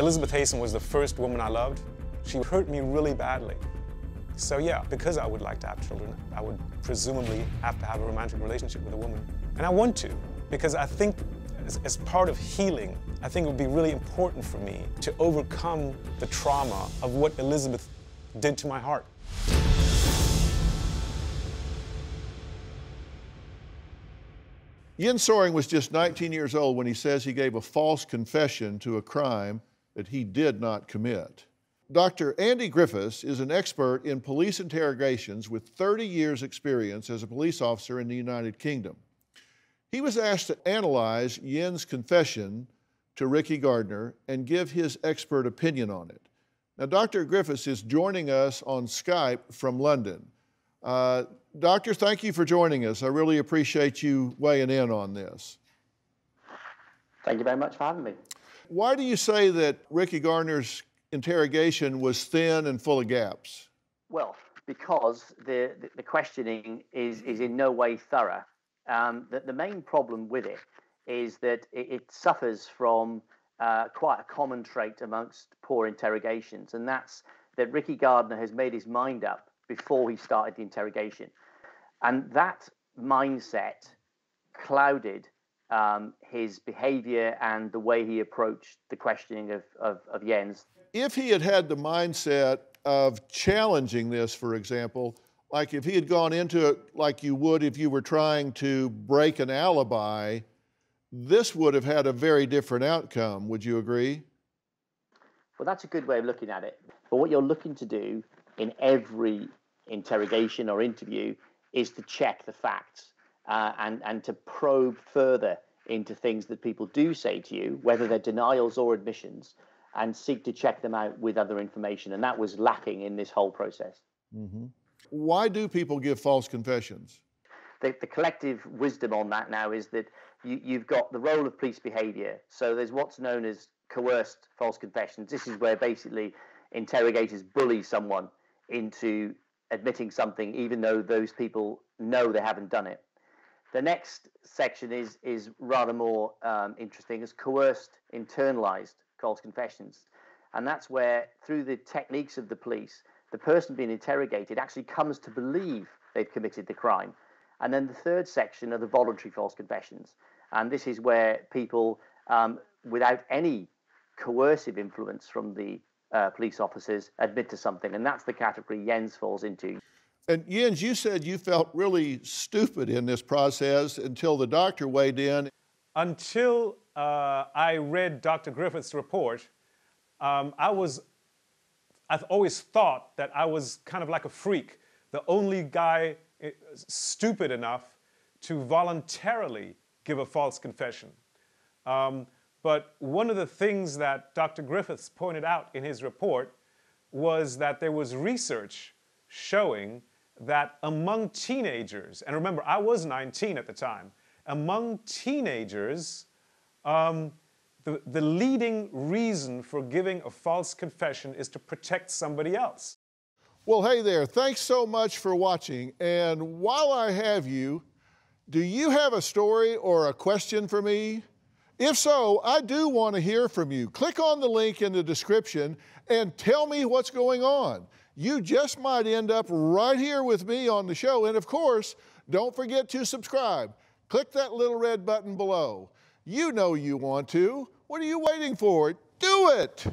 Elizabeth Hayson was the first woman I loved. She hurt me really badly. So yeah, because I would like to have children, I would presumably have to have a romantic relationship with a woman. And I want to, because I think as, as, part of healing, I think it would be really important for me to overcome the trauma of what Elizabeth did to my heart. Yin Soring was just 19 years old when he says he gave a false confession to a crime that he did not commit. Dr. Andy Griffiths is an expert in police interrogations with 30 years' experience as a police officer in the United Kingdom. He was asked to analyze Yin's confession to Ricky Gardner and give his expert opinion on it. Now, Dr. Griffiths is joining us on Skype from London. Uh, doctor, thank you for joining us. I really appreciate you weighing in on this. Thank you very much for having me. Why do you say that Ricky Garner's interrogation was thin and full of gaps? Well, because the, the, the questioning is, is in no way thorough. Um, the, the main problem with it is that it, it suffers from uh, quite a common trait amongst poor interrogations, and that's that Ricky Gardner has made his mind up before he started the interrogation. And that mindset clouded um, his behavior and the way he approached the questioning of, of, of Jens. If he had had the mindset of challenging this, for example, like if he had gone into it like you would if you were trying to break an alibi, this would have had a very different outcome. Would you agree? Well, that's a good way of looking at it. But what you're looking to do in every interrogation or interview is to check the facts uh, and and to probe further into things that people do say to you, whether they're denials or admissions, and seek to check them out with other information. And that was lacking in this whole process. Mm-hmm. Why do people give false confessions? The, the, collective wisdom on that now is that you, you've got the role of police behaviour. So there's what's known as coerced false confessions. This is where basically interrogators bully someone into admitting something, even though those people know they haven't done it. The next section is is rather more um, interesting. It's coerced, internalized false confessions, and that's where through the techniques of the police, the person being interrogated actually comes to believe they've committed the crime. And then the third section are the voluntary false confessions, and this is where people, um, without any coercive influence from the uh, police officers, admit to something, and that's the category Jens falls into. And Jens, you said you felt really stupid in this process until the doctor weighed in. Until uh, I read Dr. Griffith's report, um, I was, I've always thought that I was kind of like a freak, the only guy eh, stupid enough to voluntarily give a false confession. Um, but one of the things that Dr. Griffiths pointed out in his report was that there was research showing that among teenagers, and remember, I was 19 at the time, among teenagers, um, the, the leading reason for giving a false confession is to protect somebody else. Well, hey there, thanks so much for watching. And while I have you, do you have a story or a question for me? If so, I do want to hear from you. Click on the link in the description and tell me what's going on you just might end up right here with me on the show. And of course, don't forget to subscribe. Click that little red button below. You know you want to. What are you waiting for? Do it!